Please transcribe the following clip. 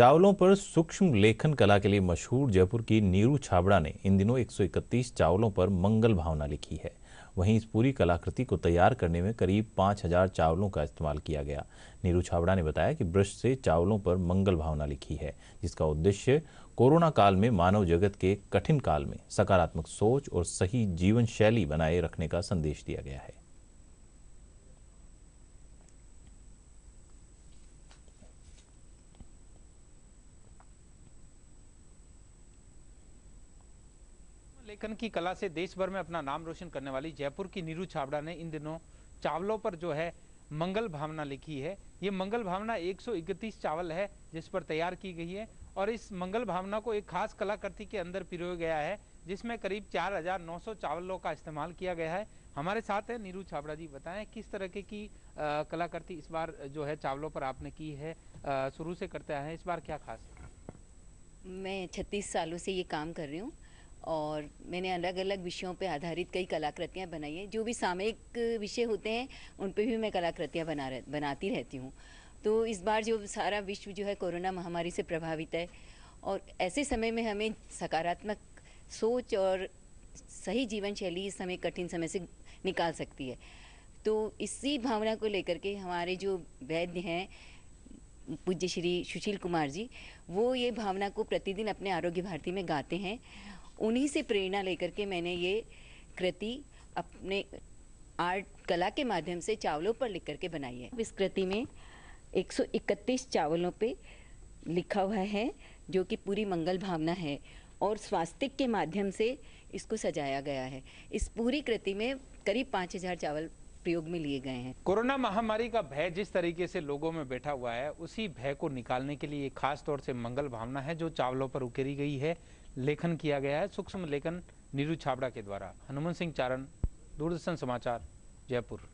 चावलों पर सूक्ष्म लेखन कला के लिए मशहूर जयपुर की नीरू छाबड़ा ने इन दिनों 131 चावलों पर मंगल भावना लिखी है वहीं इस पूरी कलाकृति को तैयार करने में करीब 5000 चावलों का इस्तेमाल किया गया नीरू छाबड़ा ने बताया कि ब्रश से चावलों पर मंगल भावना लिखी है जिसका उद्देश्य कोरोना काल में मानव जगत के कठिन काल में सकारात्मक सोच और सही जीवन शैली बनाए रखने का संदेश दिया गया है लेखन की कला से देश भर में अपना नाम रोशन करने वाली जयपुर की नीरू छाबड़ा ने इन दिनों चावलों पर जो है मंगल भावना लिखी है ये मंगल भावना 131 चावल है जिस पर तैयार की गई है और इस मंगल भावना को एक खास कलाकृति के अंदर पिरो गया है जिसमें करीब 4,900 चावलों का इस्तेमाल किया गया है हमारे साथ है नीरू छाबड़ा जी बताएं किस तरह के की कलाकृति इस बार जो है चावलों पर आपने की है शुरू से करते आए हैं इस बार क्या खास है मैं छत्तीस सालों से ये काम कर रही हूँ और मैंने अलग अलग विषयों पर आधारित कई कलाकृतियाँ बनाई हैं जो भी सामयिक विषय होते हैं उन पर भी मैं कलाकृतियाँ बना रह, बनाती रहती हूँ तो इस बार जो सारा विश्व जो है कोरोना महामारी से प्रभावित है और ऐसे समय में हमें सकारात्मक सोच और सही जीवन शैली इस समय कठिन समय से निकाल सकती है तो इसी भावना को लेकर के हमारे जो वैद्य हैं पूज्य श्री सुशील कुमार जी वो ये भावना को प्रतिदिन अपने आरोग्य भारती में गाते हैं उन्हीं से प्रेरणा लेकर के मैंने ये कृति अपने आर्ट कला के माध्यम से चावलों पर लिख करके बनाई है इस कृति में 131 चावलों पे लिखा हुआ है जो कि पूरी मंगल भावना है और स्वास्तिक के माध्यम से इसको सजाया गया है इस पूरी कृति में करीब 5000 चावल प्रयोग में लिए गए हैं कोरोना महामारी का भय जिस तरीके से लोगों में बैठा हुआ है उसी भय को निकालने के लिए खास तौर से मंगल भावना है जो चावलों पर उकेरी गई है लेखन किया गया है सूक्ष्म लेखन नीरू छाबड़ा के द्वारा हनुमान सिंह चारण दूरदर्शन समाचार जयपुर